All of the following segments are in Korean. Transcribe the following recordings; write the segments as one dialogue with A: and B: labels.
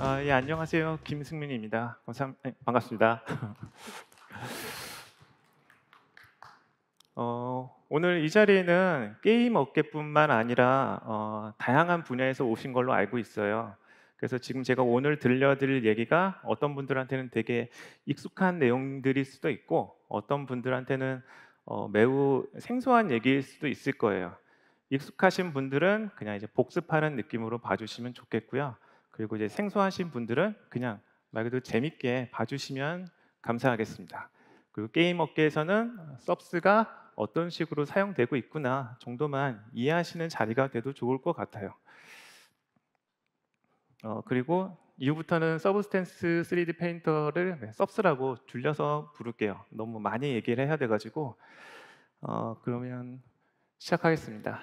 A: 아, 예, 안녕하세요. 김승민입니다. 감사, 어, 네, 예, 반갑습니다. 어, 오늘 이 자리에는 게임 업계뿐만 아니라 어, 다양한 분야에서 오신 걸로 알고 있어요. 그래서 지금 제가 오늘 들려드릴 얘기가 어떤 분들한테는 되게 익숙한 내용들일 수도 있고 어떤 분들한테는 어, 매우 생소한 얘기일 수도 있을 거예요. 익숙하신 분들은 그냥 이제 복습하는 느낌으로 봐주시면 좋겠고요. 그리고 이제 생소하신 분들은 그냥 말 그대로 재밌게 봐주시면 감사하겠습니다. 그리고 게임 업계에서는 서브스가 어떤 식으로 사용되고 있구나 정도만 이해하시는 자리가 돼도 좋을 것 같아요. 어, 그리고 이후부터는 서브스탠스 3D 페인터를 네, 서브스라고 줄여서 부를게요. 너무 많이 얘기를 해야 돼가지고 어, 그러면 시작하겠습니다.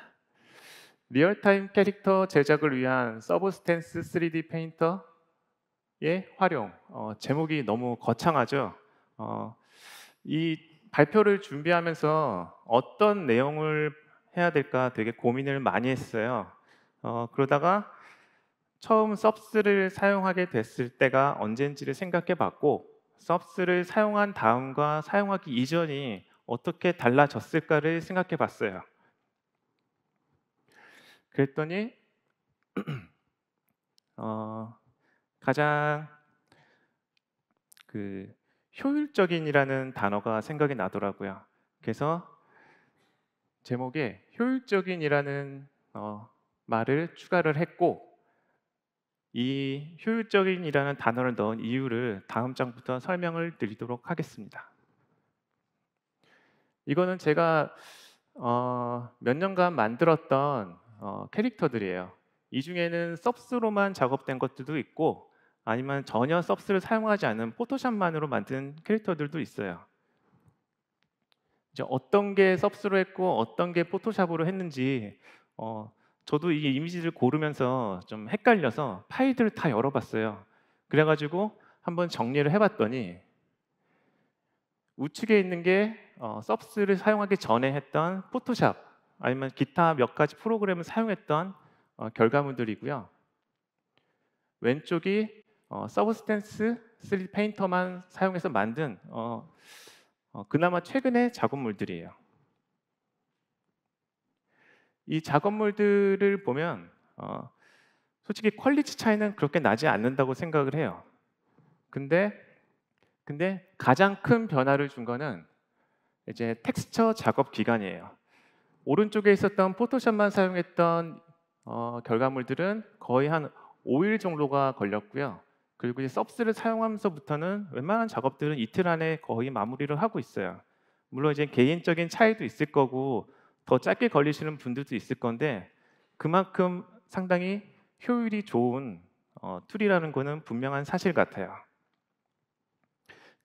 A: 리얼타임 캐릭터 제작을 위한 서브스텐스 3D 페인터의 활용 어, 제목이 너무 거창하죠. 어, 이 발표를 준비하면서 어떤 내용을 해야 될까 되게 고민을 많이 했어요. 어, 그러다가 처음 서 섭스를 사용하게 됐을 때가 언젠지를 생각해 봤고 서 섭스를 사용한 다음과 사용하기 이전이 어떻게 달라졌을까를 생각해 봤어요. 그랬더니 어, 가장 그 효율적인이라는 단어가 생각이 나더라고요. 그래서 제목에 효율적인이라는 어, 말을 추가를 했고 이 효율적인이라는 단어를 넣은 이유를 다음 장부터 설명을 드리도록 하겠습니다. 이거는 제가 어, 몇 년간 만들었던 어, 캐릭터들이에요. 이 중에는 서브스로만 작업된 것들도 있고 아니면 전혀 서브스를 사용하지 않은 포토샵만으로 만든 캐릭터들도 있어요. 이제 어떤 게 서브스로 했고 어떤 게 포토샵으로 했는지 어, 저도 이 이미지를 고르면서 좀 헷갈려서 파일들을 다 열어봤어요. 그래가지고 한번 정리를 해봤더니 우측에 있는 게 어, 서브스를 사용하기 전에 했던 포토샵 아니면 기타 몇 가지 프로그램을 사용했던 어, 결과물들이고요. 왼쪽이 어, 서브스탠스 3D 페인터만 사용해서 만든 어, 어, 그나마 최근의 작업물들이에요. 이 작업물들을 보면 어, 솔직히 퀄리티 차이는 그렇게 나지 않는다고 생각을 해요. 근데 근데 가장 큰 변화를 준 거는 이제 텍스처 작업 기간이에요. 오른쪽에 있었던 포토샵만 사용했던 어, 결과물들은 거의 한 5일 정도가 걸렸고요. 그리고 이제 서브스를 사용하면서부터는 웬만한 작업들은 이틀 안에 거의 마무리를 하고 있어요. 물론 이제 개인적인 차이도 있을 거고 더 짧게 걸리시는 분들도 있을 건데 그만큼 상당히 효율이 좋은 어, 툴이라는 거는 분명한 사실 같아요.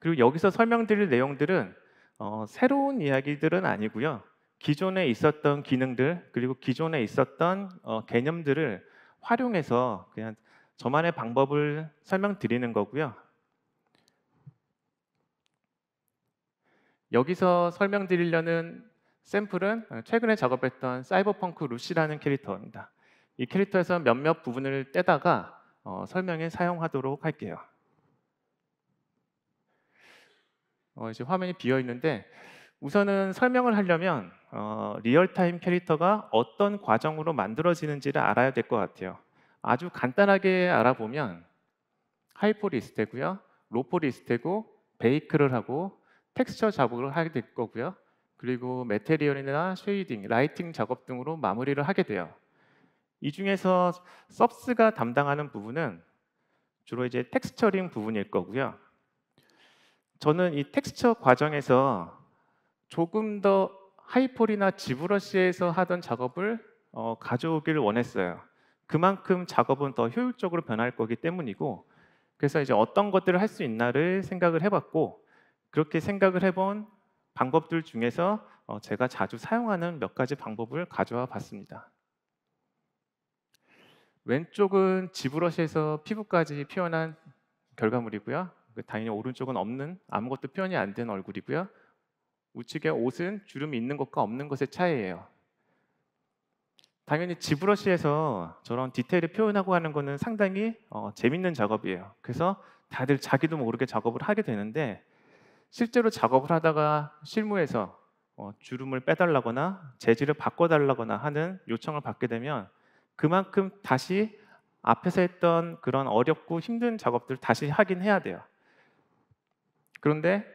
A: 그리고 여기서 설명드릴 내용들은 어, 새로운 이야기들은 아니고요. 기존에 있었던 기능들 그리고 기존에 있었던 어, 개념들을 활용해서 그냥 저만의 방법을 설명드리는 거고요. 여기서 설명드리려는 샘플은 최근에 작업했던 사이버펑크 루시라는 캐릭터입니다. 이 캐릭터에서 몇몇 부분을 떼다가 어, 설명에 사용하도록 할게요. 어, 이제 화면이 비어 있는데 우선은 설명을 하려면 어, 리얼타임 캐릭터가 어떤 과정으로 만들어지는지를 알아야 될 것 같아요. 아주 간단하게 알아보면 하이퍼리스트고요 로포리스트고 베이크를 하고 텍스처 작업을 하게 될 거고요. 그리고 메테리얼이나 쉐이딩, 라이팅 작업 등으로 마무리를 하게 돼요. 이 중에서 서브스가 담당하는 부분은 주로 이제 텍스처링 부분일 거고요. 저는 이 텍스처 과정에서 조금 더 하이폴이나 지브러시에서 하던 작업을 어, 가져오길 원했어요. 그만큼 작업은 더 효율적으로 변할 거기 때문이고 그래서 이제 어떤 것들을 할 수 있나를 생각을 해봤고 그렇게 생각을 해본 방법들 중에서 어, 제가 자주 사용하는 몇 가지 방법을 가져와 봤습니다. 왼쪽은 지브러시에서 피부까지 표현한 결과물이고요. 당연히 그 오른쪽은 없는 아무것도 표현이 안 된 얼굴이고요. 우측의 옷은 주름이 있는 것과 없는 것의 차이예요. 당연히 지브러시에서 저런 디테일을 표현하고 하는 것은 상당히 어, 재밌는 작업이에요. 그래서 다들 자기도 모르게 작업을 하게 되는데 실제로 작업을 하다가 실무에서 어, 주름을 빼달라거나 재질을 바꿔달라거나 하는 요청을 받게 되면 그만큼 다시 앞에서 했던 그런 어렵고 힘든 작업들 을 다시 하긴 해야 돼요. 그런데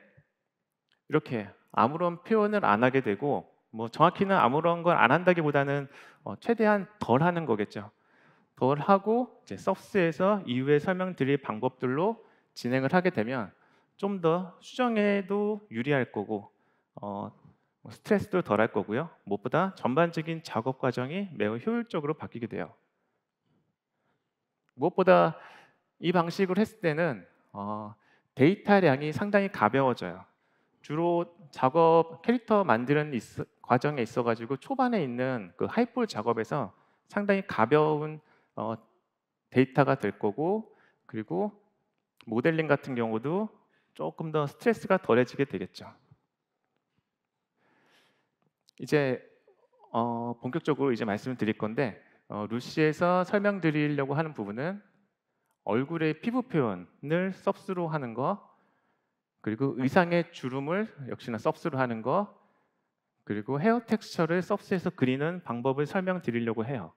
A: 이렇게 아무런 표현을 안 하게 되고 뭐 정확히는 아무런 걸 안 한다기보다는 어, 최대한 덜 하는 거겠죠. 덜 하고 이제 서브스에서 이후에 설명드릴 방법들로 진행을 하게 되면 좀 더 수정에도 유리할 거고 어, 뭐 스트레스도 덜 할 거고요. 무엇보다 전반적인 작업 과정이 매우 효율적으로 바뀌게 돼요. 무엇보다 이방식을 했을 때는 어, 데이터량이 상당히 가벼워져요. 주로 작업 캐릭터 만드는 있어, 과정에 있어가지고 초반에 있는 그 하이볼 작업에서 상당히 가벼운 어, 데이터가 될 거고 그리고 모델링 같은 경우도 조금 더 스트레스가 덜해지게 되겠죠. 이제 어, 본격적으로 이제 말씀을 드릴 건데 어, 루시에서 설명드리려고 하는 부분은 얼굴의 피부 표현을 섭스로 하는 거 그리고 의상의 주름을 역시나 섭스로 하는 거 그리고 헤어 텍스처를 섭스에서 그리는 방법을 설명드리려고 해요.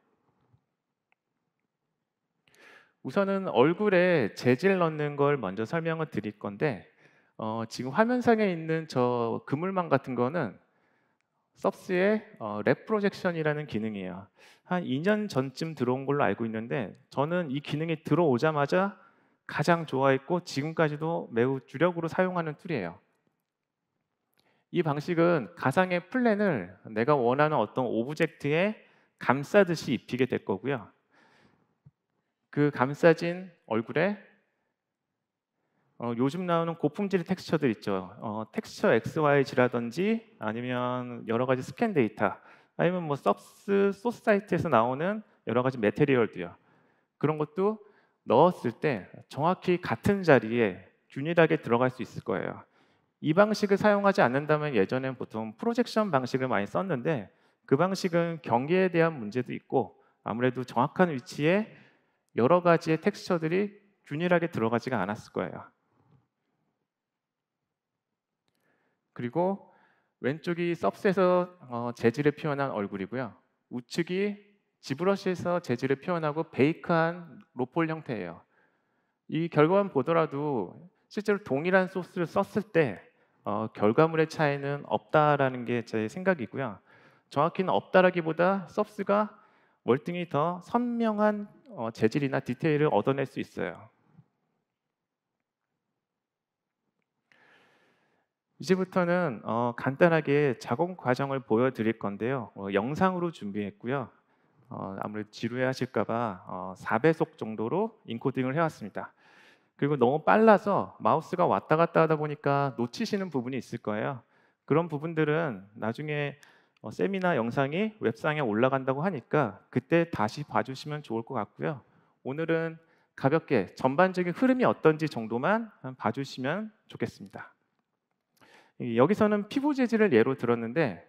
A: 우선은 얼굴에 재질 넣는 걸 먼저 설명을 드릴 건데 어, 지금 화면상에 있는 저 그물망 같은 거는 섭스의 어, 랩 프로젝션이라는 기능이에요. 한 2년 전쯤 들어온 걸로 알고 있는데 저는 이 기능이 들어오자마자 가장 좋아했고 지금까지도 매우 주력으로 사용하는 툴이에요. 이 방식은 가상의 플랜을 내가 원하는 어떤 오브젝트에 감싸듯이 입히게 될 거고요. 그 감싸진 얼굴에 어, 요즘 나오는 고품질 텍스처들 있죠. 어, 텍스처 XYZ라든지 아니면 여러 가지 스캔 데이터 아니면 뭐 서브스 소스 사이트에서 나오는 여러 가지 메테리얼도요. 그런 것도 넣었을 때 정확히 같은 자리에 균일하게 들어갈 수 있을 거예요. 이 방식을 사용하지 않는다면 예전엔 보통 프로젝션 방식을 많이 썼는데 그 방식은 경계에 대한 문제도 있고 아무래도 정확한 위치에 여러 가지의 텍스처들이 균일하게 들어가지가 않았을 거예요. 그리고 왼쪽이 섭스에서 어, 재질을 표현한 얼굴이고요. 우측이 지브러시에서 재질을 표현하고 베이크한 로폴 형태예요. 이 결과만 보더라도 실제로 동일한 소스를 썼을 때 어, 결과물의 차이는 없다라는 게 제 생각이고요. 정확히는 없다라기보다 서스가 월등히 더 선명한 어, 재질이나 디테일을 얻어낼 수 있어요. 이제부터는 어, 간단하게 작업 과정을 보여드릴 건데요. 어, 영상으로 준비했고요. 어, 아무래도 지루해하실까봐 어, 4배속 정도로 인코딩을 해왔습니다. 그리고 너무 빨라서 마우스가 왔다 갔다 하다 보니까 놓치시는 부분이 있을 거예요. 그런 부분들은 나중에 어, 세미나 영상이 웹상에 올라간다고 하니까 그때 다시 봐주시면 좋을 것 같고요. 오늘은 가볍게 전반적인 흐름이 어떤지 정도만 봐주시면 좋겠습니다. 여기서는 피부 재질을 예로 들었는데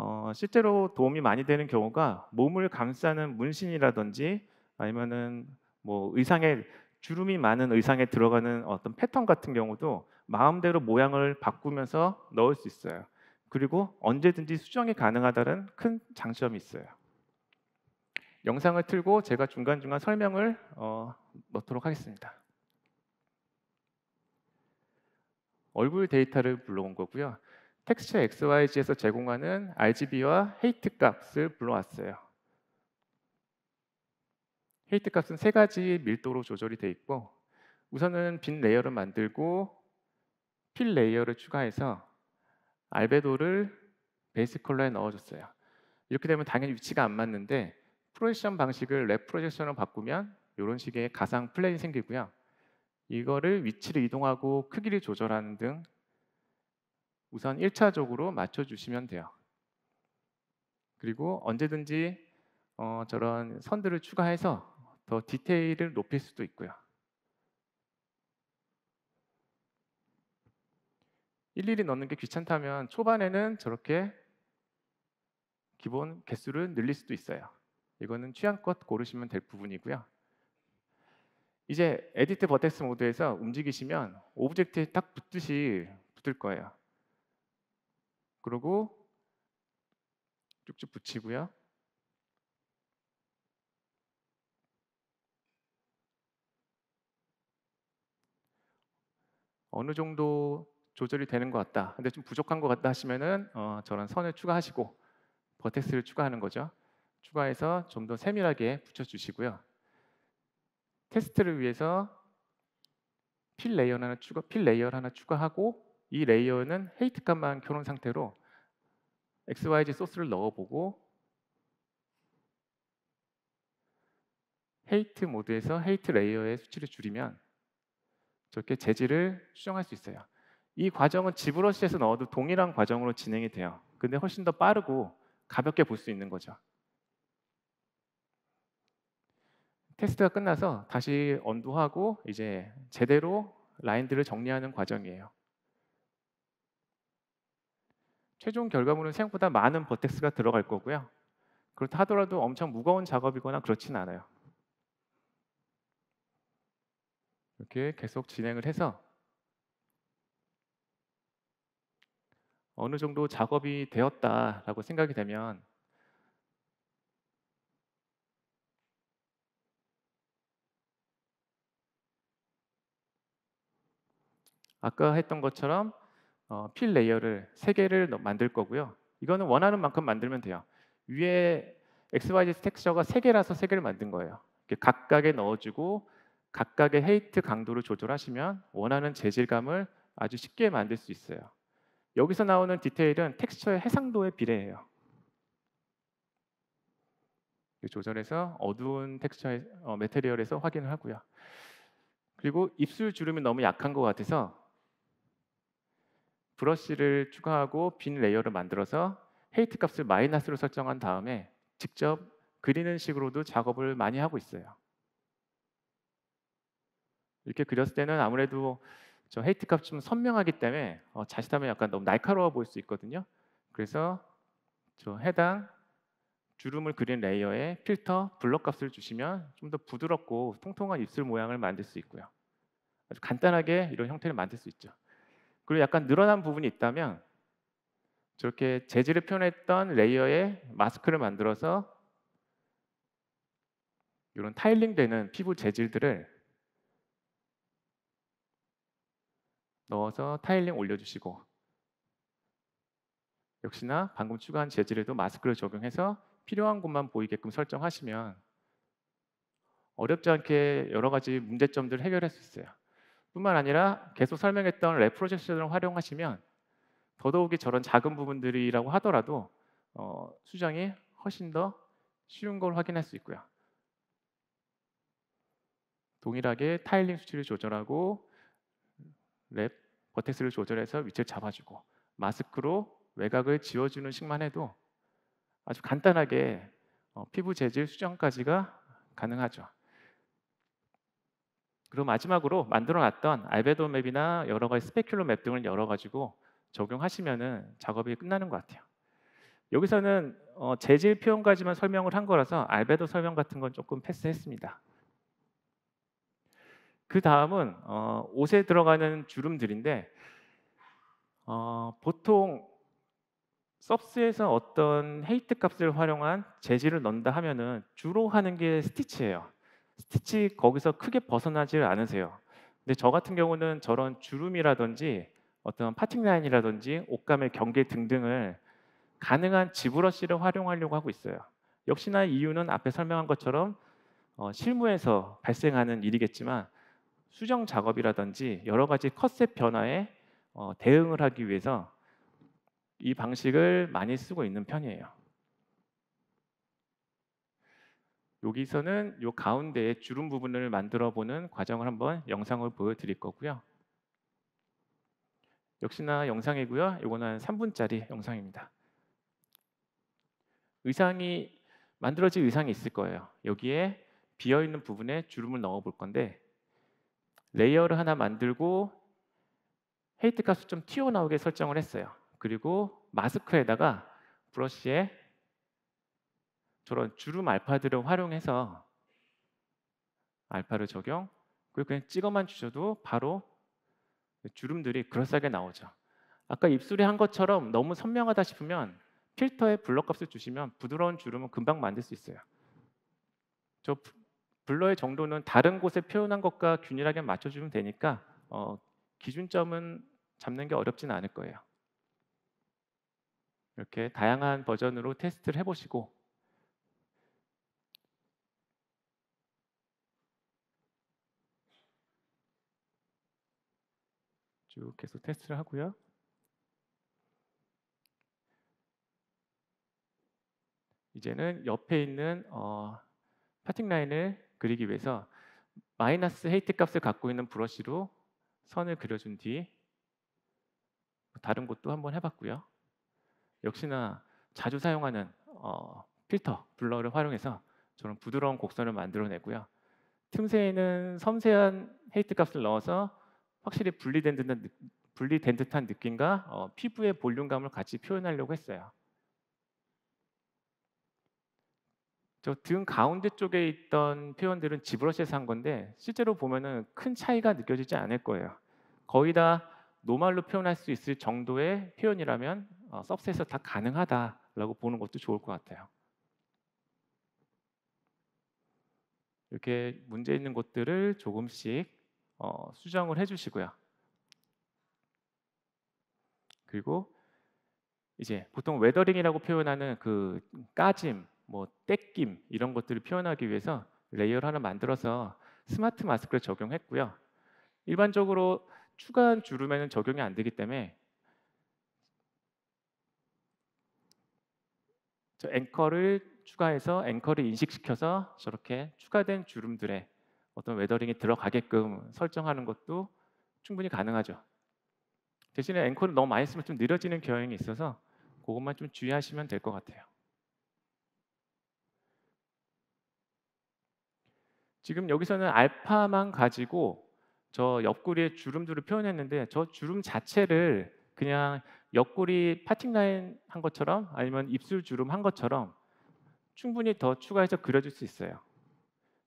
A: 어, 실제로 도움이 많이 되는 경우가 몸을 감싸는 문신이라든지 아니면은 뭐 의상에 주름이 많은 의상에 들어가는 어떤 패턴 같은 경우도 마음대로 모양을 바꾸면서 넣을 수 있어요. 그리고 언제든지 수정이 가능하다는 큰 장점이 있어요. 영상을 틀고 제가 중간중간 설명을 어, 넣도록 하겠습니다. 얼굴 데이터를 불러온 거고요. 텍스처 XYG에서 제공하는 RGB와 헤이트 값을 불러왔어요. 헤이트 값은 세 가지 밀도로 조절이 돼 있고 우선은 빈 레이어를 만들고 필 레이어를 추가해서 알베도를 베이스 컬러에 넣어줬어요. 이렇게 되면 당연히 위치가 안 맞는데 프로젝션 방식을 랩 프로젝션으로 바꾸면 이런 식의 가상 플랜이 생기고요. 이거를 위치를 이동하고 크기를 조절하는 등 우선 1차적으로 맞춰주시면 돼요. 그리고 언제든지 어, 저런 선들을 추가해서 더 디테일을 높일 수도 있고요. 1일이 넣는 게 귀찮다면 초반에는 저렇게 기본 개수를 늘릴 수도 있어요. 이거는 취향껏 고르시면 될 부분이고요. 이제 에디트 버텍스 모드에서 움직이시면 오브젝트에 딱 붙듯이 붙을 거예요. 그리고 쭉쭉 붙이고요. 어느 정도 조절이 되는 것 같다. 근데 좀 부족한 것 같다 하시면은 어, 저런 선을 추가하시고 버텍스를 추가하는 거죠. 추가해서 좀 더 세밀하게 붙여주시고요. 테스트를 위해서 필 레이어 하나 추가, 필 레이어 하나 추가하고 이 레이어는 헤이트 값만 켜놓은 상태로 XYZ 소스를 넣어보고 헤이트 모드에서 헤이트 레이어의 수치를 줄이면 저렇게 재질을 수정할 수 있어요. 이 과정은 지브러시에서 넣어도 동일한 과정으로 진행이 돼요. 근데 훨씬 더 빠르고 가볍게 볼 수 있는 거죠. 테스트가 끝나서 다시 언도하고 이제 제대로 라인들을 정리하는 과정이에요. 최종 결과물은 생각보다 많은 버텍스가 들어갈 거고요. 그렇다 하더라도 엄청 무거운 작업이거나 그렇진 않아요. 이렇게 계속 진행을 해서 어느 정도 작업이 되었다라고 생각이 되면 아까 했던 것처럼 어, 필 레이어를 세 개를 만들 거고요. 이거는 원하는 만큼 만들면 돼요. 위에 XYZ 텍스처가 세 개라서 세 개를 만든 거예요. 각각에 넣어주고 각각의 헤이트 강도를 조절하시면 원하는 재질감을 아주 쉽게 만들 수 있어요. 여기서 나오는 디테일은 텍스처의 해상도에 비례해요. 조절해서 어두운 텍스처의 어, 메테리얼에서 확인을 하고요. 그리고 입술 주름이 너무 약한 것 같아서 브러쉬를 추가하고 빈 레이어를 만들어서 헤이트 값을 마이너스로 설정한 다음에 직접 그리는 식으로도 작업을 많이 하고 있어요. 이렇게 그렸을 때는 아무래도 저 헤이트 값좀 선명하기 때문에 어, 자칫하면 약간 너무 날카로워 보일 수 있거든요. 그래서 저 해당 주름을 그린 레이어에 필터 블럭 값을 주시면 좀 더 부드럽고 통통한 입술 모양을 만들 수 있고요. 아주 간단하게 이런 형태를 만들 수 있죠. 그리고 약간 늘어난 부분이 있다면 저렇게 재질을 표현했던 레이어의 마스크를 만들어서 이런 타일링 되는 피부 재질들을 넣어서 타일링 올려주시고 역시나 방금 추가한 재질에도 마스크를 적용해서 필요한 곳만 보이게끔 설정하시면 어렵지 않게 여러 가지 문제점들을 해결할 수 있어요. 뿐만 아니라 계속 설명했던 레프로젝션을 활용하시면 더더욱이 저런 작은 부분들이라고 하더라도 어, 수정이 훨씬 더 쉬운 걸 확인할 수 있고요. 동일하게 타일링 수치를 조절하고 랩 버텍스를 조절해서 위치를 잡아주고 마스크로 외곽을 지워주는 식만 해도 아주 간단하게 어, 피부 재질 수정까지가 가능하죠. 그리고 마지막으로 만들어놨던 알베도 맵이나 여러 가지 스페큘러 맵 등을 열어가지고 적용하시면은 작업이 끝나는 것 같아요. 여기서는 어, 재질 표현까지만 설명을 한 거라서 알베도 설명 같은 건 조금 패스했습니다. 그 다음은 어, 옷에 들어가는 주름들인데 어, 보통 서브스에서 어떤 헤이트 값을 활용한 재질을 넣는다 하면은 주로 하는 게 스티치예요. 스티치 거기서 크게 벗어나질 않으세요. 근데 저 같은 경우는 저런 주름이라든지 어떤 파팅 라인이라든지 옷감의 경계 등등을 가능한 지브러시를 활용하려고 하고 있어요. 역시나 이유는 앞에 설명한 것처럼 어, 실무에서 발생하는 일이겠지만 수정 작업이라든지 여러 가지 컷셋 변화에 어, 대응을 하기 위해서 이 방식을 많이 쓰고 있는 편이에요. 여기서는 이 가운데에 주름 부분을 만들어 보는 과정을 한번 영상을 보여드릴 거고요. 역시나 영상이고요. 이거는 3분짜리 영상입니다. 의상이 만들어질 의상이 있을 거예요. 여기에 비어 있는 부분에 주름을 넣어 볼 건데 레이어를 하나 만들고 헤이트 값을 좀 튀어나오게 설정을 했어요. 그리고 마스크에다가 브러쉬에 저런 주름 알파들을 활용해서 알파를 적용 그리고 그냥 찍어만 주셔도 바로 그 주름들이 그럴싸하게 나오죠. 아까 입술이 한 것처럼 너무 선명하다 싶으면 필터에 블러값을 주시면 부드러운 주름은 금방 만들 수 있어요. 저 블러의 정도는 다른 곳에 표현한 것과 균일하게 맞춰주면 되니까 어, 기준점은 잡는 게 어렵진 않을 거예요. 이렇게 다양한 버전으로 테스트를 해보시고 쭉 계속 테스트를 하고요. 이제는 옆에 있는 어, 파팅 라인을 그리기 위해서 마이너스 헤이트 값을 갖고 있는 브러쉬로 선을 그려준 뒤 다른 곳도 한번 해봤고요. 역시나 자주 사용하는 어, 필터, 블러를 활용해서 저런 부드러운 곡선을 만들어내고요. 틈새에는 섬세한 헤이트 값을 넣어서 확실히 분리된 듯한, 분리된 듯한 느낌과 어, 피부의 볼륨감을 같이 표현하려고 했어요. 저 등 가운데 쪽에 있던 표현들은 지브러시에서 한 건데 실제로 보면은 큰 차이가 느껴지지 않을 거예요. 거의 다 노말로 표현할 수 있을 정도의 표현이라면 어, 서브셋에서 다 가능하다라고 보는 것도 좋을 것 같아요. 이렇게 문제 있는 것들을 조금씩 어, 수정을 해주시고요. 그리고 이제 보통 웨더링이라고 표현하는 그 까짐, 뭐 떼김 이런 것들을 표현하기 위해서 레이어를 하나 만들어서 스마트 마스크를 적용했고요. 일반적으로 추가한 주름에는 적용이 안 되기 때문에 앵커를 추가해서 앵커를 인식시켜서 저렇게 추가된 주름들의 어떤 웨더링이 들어가게끔 설정하는 것도 충분히 가능하죠. 대신에 앵콜을 너무 많이 쓰면 좀 느려지는 경향이 있어서 그것만 좀 주의하시면 될 것 같아요. 지금 여기서는 알파만 가지고 저옆구리에 주름들을 표현했는데 저 주름 자체를 그냥 옆구리 파팅 라인 한 것처럼 아니면 입술 주름 한 것처럼 충분히 더 추가해서 그려줄 수 있어요.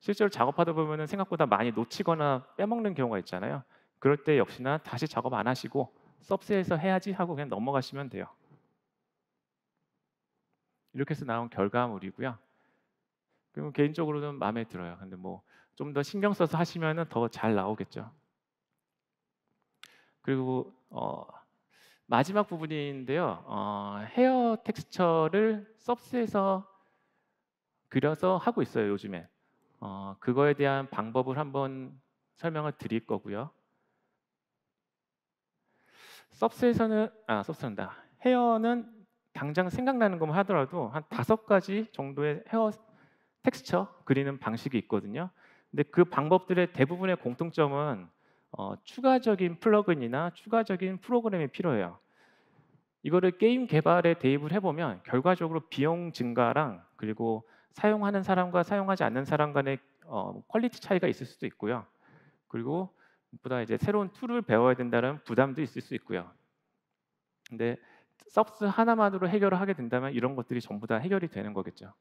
A: 실제로 작업하다 보면은 생각보다 많이 놓치거나 빼먹는 경우가 있잖아요. 그럴 때 역시나 다시 작업 안 하시고 서브스에서 해야지 하고 그냥 넘어가시면 돼요. 이렇게 해서 나온 결과물이고요. 그리고 개인적으로는 마음에 들어요. 근데 뭐 좀 더 신경 써서 하시면은 더 잘 나오겠죠. 그리고 어, 마지막 부분인데요. 어, 헤어 텍스처를 서브스에서 그려서 하고 있어요 요즘에. 어, 그거에 대한 방법을 한번 설명을 드릴 거고요. 서스에서는아서스란다 헤어는 당장 생각나는 것만 하더라도 한 다섯 가지 정도의 헤어 텍스처 그리는 방식이 있거든요. 근데 그 방법들의 대부분의 공통점은 어, 추가적인 플러그인이나 추가적인 프로그램이 필요해요. 이거를 게임 개발에 대입을 해보면 결과적으로 비용 증가랑 그리고 사용하는 사람과 사용하지 않는 사람 간의 어, 퀄리티 차이가 있을 수도 있고요. 그리고 보다 이제 새로운 툴을 배워야 된다는 부담도 있을 수 있고요. 근데 서비스 하나만으로 해결을 하게 된다면 이런 것들이 전부 다 해결이 되는 거겠죠.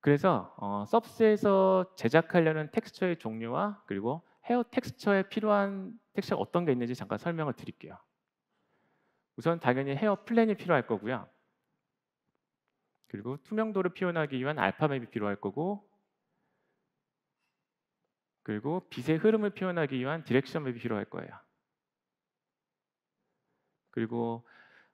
A: 그래서 어, 서비스에서 제작하려는 텍스처의 종류와 그리고 헤어 텍스처에 필요한 텍스처가 어떤 게 있는지 잠깐 설명을 드릴게요. 우선 당연히 헤어 플랜이 필요할 거고요. 그리고 투명도를 표현하기 위한 알파맵이 필요할 거고 그리고 빛의 흐름을 표현하기 위한 디렉션 맵이 필요할 거예요. 그리고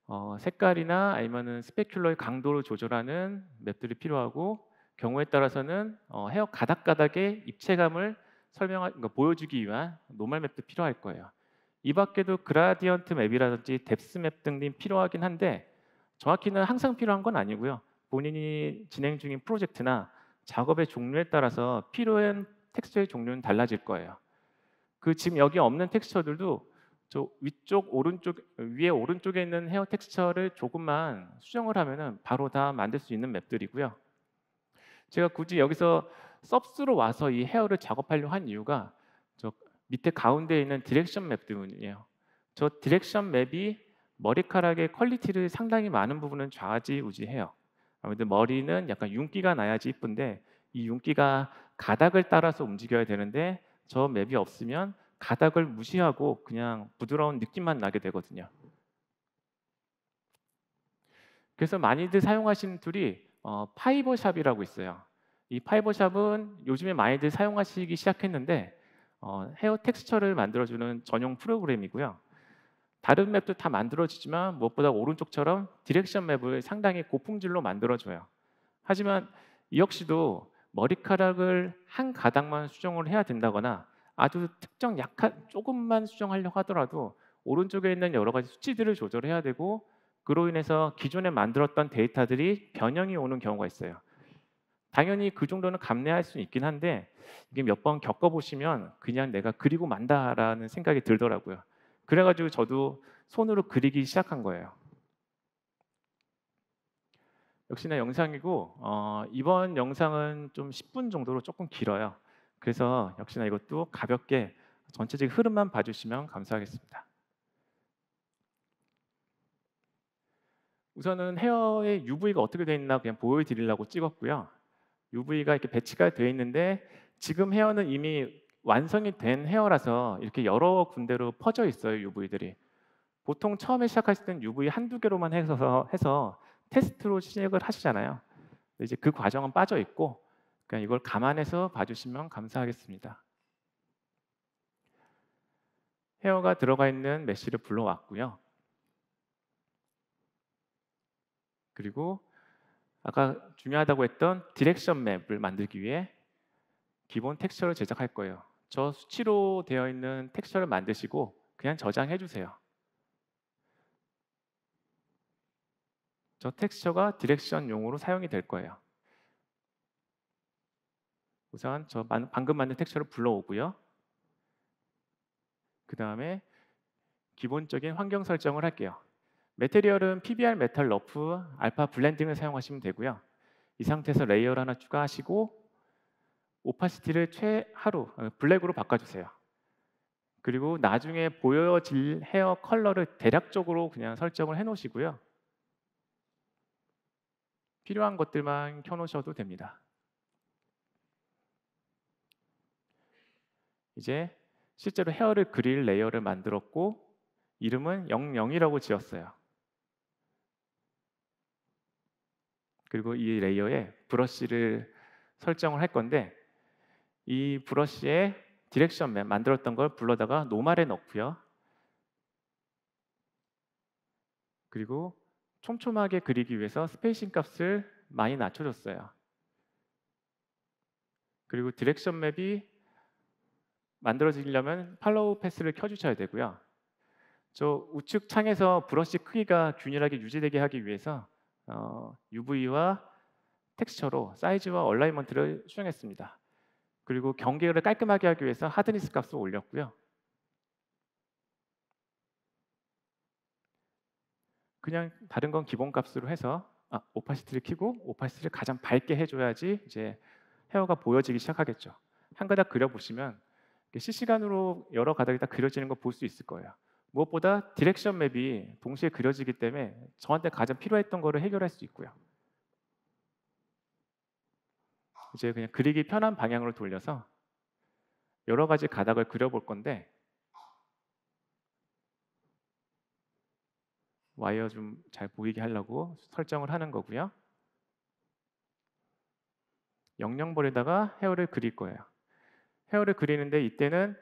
A: 어, 색깔이나 아니면은 스페큘러의 강도를 조절하는 맵들이 필요하고 경우에 따라서는 어, 헤어 가닥가닥의 입체감을 설명할 그러니까 보여주기 위한 노멀 맵도 필요할 거예요. 이 밖에도 그라디언트 맵이라든지 뎁스 맵 등등 필요하긴 한데 정확히는 항상 필요한 건 아니고요. 본인이 진행 중인 프로젝트나 작업의 종류에 따라서 필요한 텍스처의 종류는 달라질 거예요. 그 지금 여기 없는 텍스처들도 저 위쪽 오른쪽 위에 오른쪽에 있는 헤어 텍스처를 조금만 수정을 하면은 바로 다 만들 수 있는 맵들이고요. 제가 굳이 여기서 서브스로 와서 이 헤어를 작업하려 한 이유가 저 밑에 가운데 있는 디렉션 맵 때문이에요. 저 디렉션 맵이 머리카락의 퀄리티를 상당히 많은 부분은 좌지우지해요. 아무튼 머리는 약간 윤기가 나야지 이쁜데 이 윤기가 가닥을 따라서 움직여야 되는데 저 맵이 없으면 가닥을 무시하고 그냥 부드러운 느낌만 나게 되거든요. 그래서 많이들 사용하시는 툴이 어, 파이버샵이라고 있어요. 이 파이버샵은 요즘에 많이들 사용하시기 시작했는데 어, 헤어 텍스처를 만들어주는 전용 프로그램이고요. 다른 맵도 다 만들어지지만 무엇보다 오른쪽처럼 디렉션 맵을 상당히 고품질로 만들어줘요. 하지만 이 역시도 머리카락을 한 가닥만 수정을 해야 된다거나 아주 특정 약한 조금만 수정하려고 하더라도 오른쪽에 있는 여러 가지 수치들을 조절해야 되고 그로 인해서 기존에 만들었던 데이터들이 변형이 오는 경우가 있어요. 당연히 그 정도는 감내할 수 있긴 한데 이게 몇 번 겪어보시면 그냥 내가 그리고 만다라는 생각이 들더라고요. 그래가지고 저도 손으로 그리기 시작한 거예요. 역시나 영상이고 어, 이번 영상은 좀 10분 정도로 조금 길어요. 그래서 역시나 이것도 가볍게 전체적인 흐름만 봐주시면 감사하겠습니다. 우선은 헤어의 UV가 어떻게 되어 있나 그냥 보여드리려고 찍었고요. UV가 이렇게 배치가 되어 있는데 지금 헤어는 이미 완성이 된 헤어라서 이렇게 여러 군데로 퍼져 있어요 UV들이. 보통 처음에 시작하실 때는 UV 한두 개로만 해서 해서 테스트로 시작을 하시잖아요. 이제 그 과정은 빠져 있고 그냥 이걸 감안해서 봐주시면 감사하겠습니다. 헤어가 들어가 있는 메쉬를 불러왔고요. 그리고 아까 중요하다고 했던 디렉션 맵을 만들기 위해 기본 텍스처를 제작할 거예요. 저 수치로 되어 있는 텍스처를 만드시고 그냥 저장해 주세요. 저 텍스처가 디렉션 용으로 사용이 될 거예요. 우선 저 방금 만든 텍스처를 불러오고요. 그 다음에 기본적인 환경 설정을 할게요. 메테리얼은 PBR 메탈 러프 알파 블렌딩을 사용하시면 되고요. 이 상태에서 레이어를 하나 추가하시고 오파시티를 최하로 어, 블랙으로 바꿔주세요. 그리고 나중에 보여질 헤어 컬러를 대략적으로 그냥 설정을 해놓으시고요. 필요한 것들만 켜놓으셔도 됩니다. 이제 실제로 헤어를 그릴 레이어를 만들었고 이름은 00이라고 지었어요. 그리고 이 레이어에 브러쉬를 설정을 할 건데 이 브러쉬에 디렉션맵 만들었던 걸 불러다가 노말에 넣고요. 그리고 촘촘하게 그리기 위해서 스페이싱 값을 많이 낮춰줬어요. 그리고 디렉션 맵이 만들어지려면 팔로우 패스를 켜주셔야 되고요. 저 우측 창에서 브러쉬 크기가 균일하게 유지되게 하기 위해서 어, UV와 텍스처로 사이즈와 얼라이먼트를 수정했습니다. 그리고 경계를 깔끔하게 하기 위해서 하드니스 값을 올렸고요. 그냥 다른 건 기본 값으로 해서 아, 오파시티를 키고 오파시티를 가장 밝게 해줘야지 이제 헤어가 보여지기 시작하겠죠. 한 가닥 그려보시면 실시간으로 여러 가닥이 다 그려지는 걸볼수 있을 거예요. 무엇보다 디렉션 맵이 동시에 그려지기 때문에 저한테 가장 필요했던 거를 해결할 수 있고요. 이제 그냥 그리기 편한 방향으로 돌려서 여러 가지 가닥을 그려볼 건데 와이어 좀 잘 보이게 하려고 설정을 하는 거고요. 영영볼에다가 헤어를 그릴 거예요. 헤어를 그리는데 이때는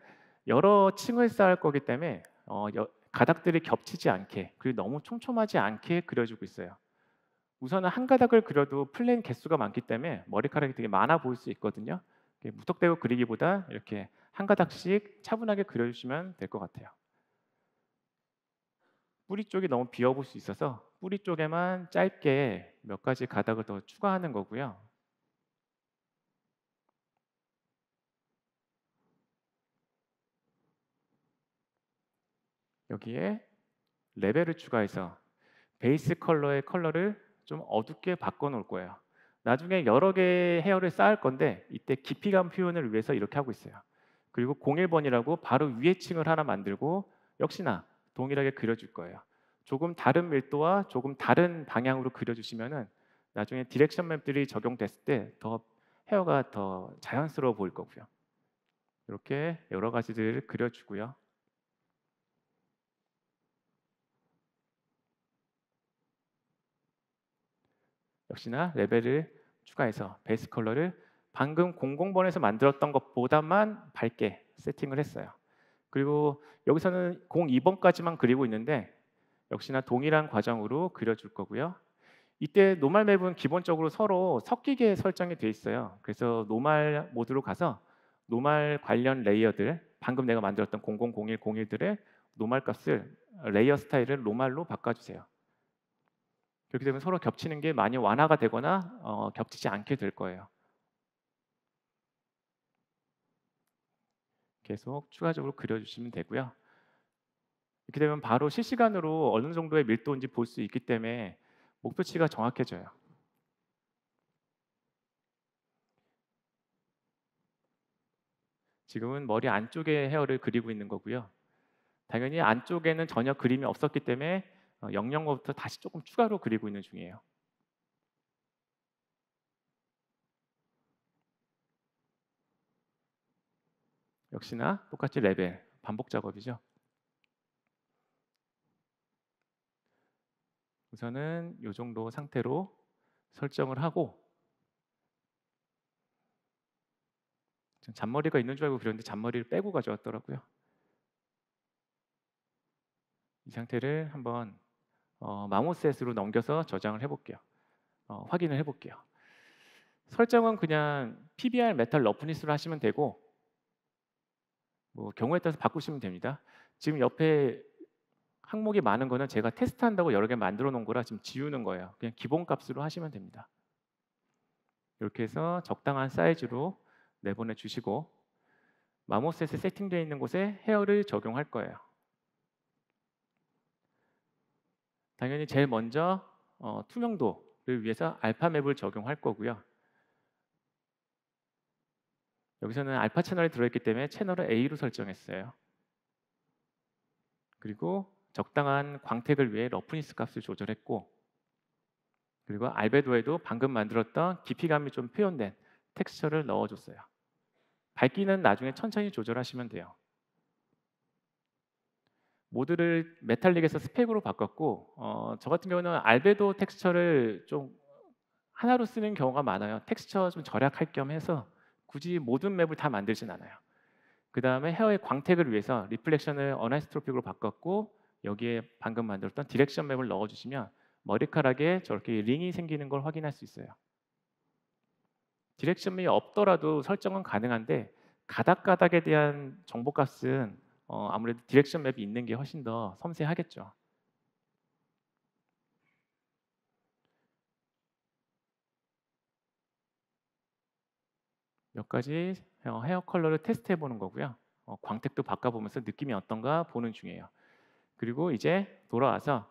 A: 여러 층을 쌓을 거기 때문에 어, 여, 가닥들이 겹치지 않게 그리고 너무 촘촘하지 않게 그려주고 있어요. 우선은 한 가닥을 그려도 플랜 개수가 많기 때문에 머리카락이 되게 많아 보일 수 있거든요. 무턱대고 그리기보다 이렇게 한 가닥씩 차분하게 그려주시면 될 것 같아요. 뿌리 쪽이 너무 비어 볼수 있어서 뿌리 쪽에만 짧게 몇 가지 가닥을 더 추가하는 거고요. 여기에 레벨을 추가해서 베이스 컬러의 컬러를 좀 어둡게 바꿔놓을 거예요. 나중에 여러 개의 헤어를 쌓을 건데 이때 깊이감 표현을 위해서 이렇게 하고 있어요. 그리고 01번이라고 바로 위에 층을 하나 만들고 역시나 동일하게 그려줄 거예요. 조금 다른 밀도와 조금 다른 방향으로 그려주시면은 나중에 디렉션 맵들이 적용됐을 때 더 헤어가 더 자연스러워 보일 거고요. 이렇게 여러 가지들 그려주고요. 역시나 레벨을 추가해서 베이스 컬러를 방금 00번에서 만들었던 것보다만 밝게 세팅을 했어요. 그리고 여기서는 02번까지만 그리고 있는데 역시나 동일한 과정으로 그려줄 거고요. 이때 노말 맵은 기본적으로 서로 섞이게 설정이 돼 있어요. 그래서 노말 모드로 가서 노말 관련 레이어들 방금 내가 만들었던 000101들의 노말 값을 레이어 스타일을 노말로 바꿔주세요. 그렇게 되면 서로 겹치는 게 많이 완화가 되거나 어, 겹치지 않게 될 거예요. 계속 추가적으로 그려주시면 되고요. 이렇게 되면 바로 실시간으로 어느 정도의 밀도인지 볼 수 있기 때문에 목표치가 정확해져요. 지금은 머리 안쪽에 헤어를 그리고 있는 거고요. 당연히 안쪽에는 전혀 그림이 없었기 때문에 어, 영영거부터 다시 조금 추가로 그리고 있는 중이에요. 역시나 똑같이 레벨 반복 작업이죠. 우선은 이 정도 상태로 설정을 하고 잔머리가 있는 줄 알고 그렸는데 잔머리를 빼고 가져왔더라고요. 이 상태를 한번 어, 마모셋으로 넘겨서 저장을 해볼게요. 어, 확인을 해볼게요. 설정은 그냥 PBR 메탈 러프니스로 하시면 되고 뭐 경우에 따라서 바꾸시면 됩니다. 지금 옆에 항목이 많은 거는 제가 테스트한다고 여러 개 만들어 놓은 거라 지금 지우는 거예요. 그냥 기본 값으로 하시면 됩니다. 이렇게 해서 적당한 사이즈로 내보내 주시고 마모셋에 세팅되어 있는 곳에 헤어를 적용할 거예요. 당연히 제일 먼저 어, 투명도를 위해서 알파맵을 적용할 거고요. 여기서는 알파 채널이 들어있기 때문에 채널을 A로 설정했어요. 그리고 적당한 광택을 위해 러프니스 값을 조절했고 그리고 알베도에도 방금 만들었던 깊이감이 좀 표현된 텍스처를 넣어줬어요. 밝기는 나중에 천천히 조절하시면 돼요. 모드를 메탈릭에서 스펙으로 바꿨고 어, 저 같은 경우는 알베도 텍스처를 좀 하나로 쓰는 경우가 많아요. 텍스처 좀 절약할 겸 해서 굳이 모든 맵을 다 만들진 않아요. 그 다음에 헤어의 광택을 위해서 리플렉션을 어나이스트로픽으로 바꿨고 여기에 방금 만들었던 디렉션 맵을 넣어주시면 머리카락에 저렇게 링이 생기는 걸 확인할 수 있어요. 디렉션 맵이 없더라도 설정은 가능한데 가닥가닥에 대한 정보값은 어, 아무래도 디렉션 맵이 있는 게 훨씬 더 섬세하겠죠. 몇 가지 헤어 컬러를 테스트해 보는 거고요. 어, 광택도 바꿔보면서 느낌이 어떤가 보는 중이에요. 그리고 이제 돌아와서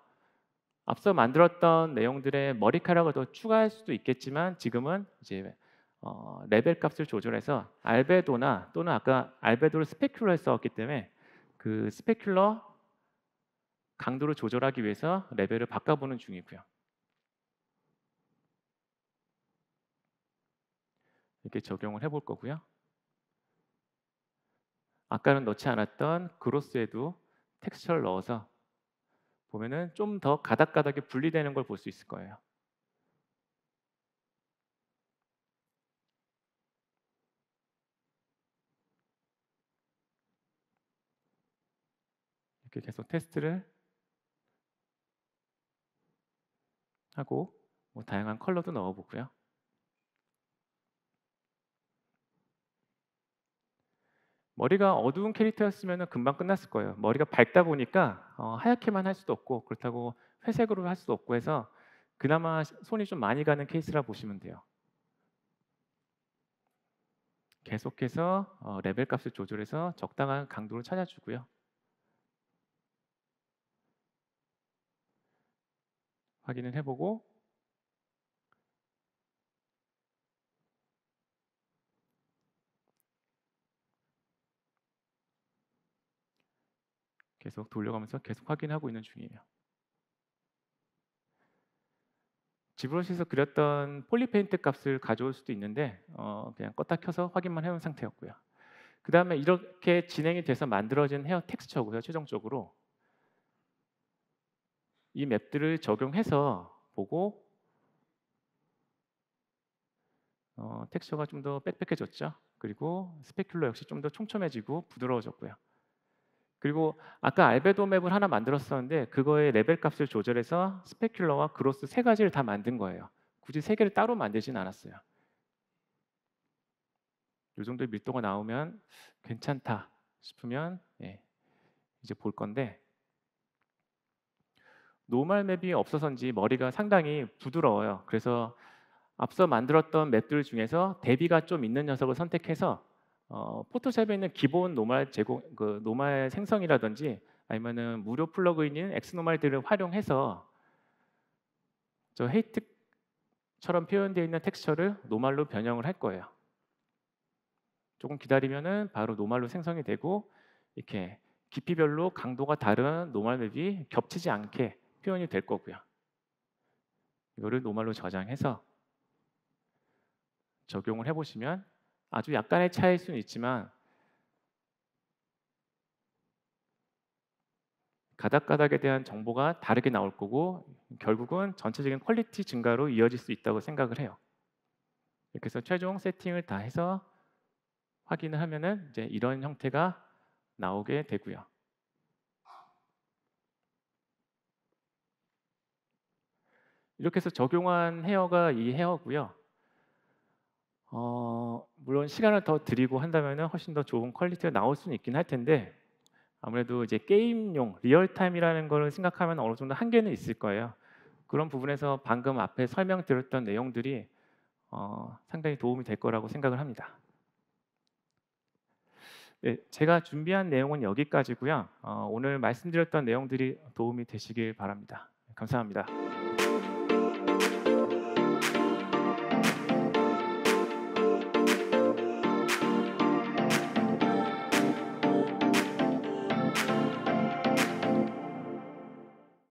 A: 앞서 만들었던 내용들의 머리카락을 더 추가할 수도 있겠지만 지금은 이제 어, 레벨 값을 조절해서 알베도나 또는 아까 알베도를 스페큘러에 썼기 때문에 그 스페큘러 강도를 조절하기 위해서 레벨을 바꿔보는 중이고요. 이렇게 적용을 해볼 거고요. 아까는 넣지 않았던 그로스에도 텍스처를 넣어서 보면은 좀 더 가닥가닥이 분리되는 걸 볼 수 있을 거예요. 이렇게 계속 테스트를 하고 뭐 다양한 컬러도 넣어보고요. 머리가 어두운 캐릭터였으면 금방 끝났을 거예요. 머리가 밝다 보니까 어, 하얗게만 할 수도 없고 그렇다고 회색으로 할 수도 없고 해서 그나마 손이 좀 많이 가는 케이스라 보시면 돼요. 계속해서 어, 레벨 값을 조절해서 적당한 강도를 찾아주고요. 확인을 해보고 계속 돌려가면서 계속 확인하고 있는 중이에요. 지브러시에서 그렸던 폴리페인트 값을 가져올 수도 있는데 어, 그냥 껐다 켜서 확인만 해온 상태였고요. 그 다음에 이렇게 진행이 돼서 만들어진 헤어 텍스처고요. 최종적으로 이 맵들을 적용해서 보고 어, 텍스처가 좀 더 빽빽해졌죠. 그리고 스페큘러 역시 좀 더 촘촘해지고 부드러워졌고요. 그리고 아까 알베도 맵을 하나 만들었었는데 그거의 레벨 값을 조절해서 스페큘러와 그로스 세 가지를 다 만든 거예요. 굳이 세 개를 따로 만들진 않았어요. 이 정도의 밀도가 나오면 괜찮다 싶으면 예, 이제 볼 건데 노말 맵이 없어서인지 머리가 상당히 부드러워요. 그래서 앞서 만들었던 맵들 중에서 대비가 좀 있는 녀석을 선택해서 어, 포토샵에 있는 기본 노말 제공 그 노멀 생성이라든지 아니면은 무료 플러그인인 엑스노말들을 활용해서 저 헤이트처럼 표현되어 있는 텍스처를 노말로 변형을 할 거예요. 조금 기다리면은 바로 노말로 생성이 되고 이렇게 깊이별로 강도가 다른 노말 맵이 겹치지 않게 표현이 될 거고요. 이거를 노말로 저장해서 적용을 해보시면 아주 약간의 차이일 수는 있지만 가닥가닥에 대한 정보가 다르게 나올 거고 결국은 전체적인 퀄리티 증가로 이어질 수 있다고 생각을 해요. 이렇게 해서 최종 세팅을 다 해서 확인을 하면은 이제 이런 형태가 나오게 되고요. 이렇게 해서 적용한 헤어가 이 헤어고요. 어, 물론 시간을 더 드리고 한다면 훨씬 더 좋은 퀄리티가 나올 수는 있긴 할 텐데 아무래도 이제 게임용 리얼타임이라는 걸 생각하면 어느 정도 한계는 있을 거예요. 그런 부분에서 방금 앞에 설명드렸던 내용들이 어, 상당히 도움이 될 거라고 생각을 합니다. 네, 제가 준비한 내용은 여기까지고요. 어, 오늘 말씀드렸던 내용들이 도움이 되시길 바랍니다. 감사합니다.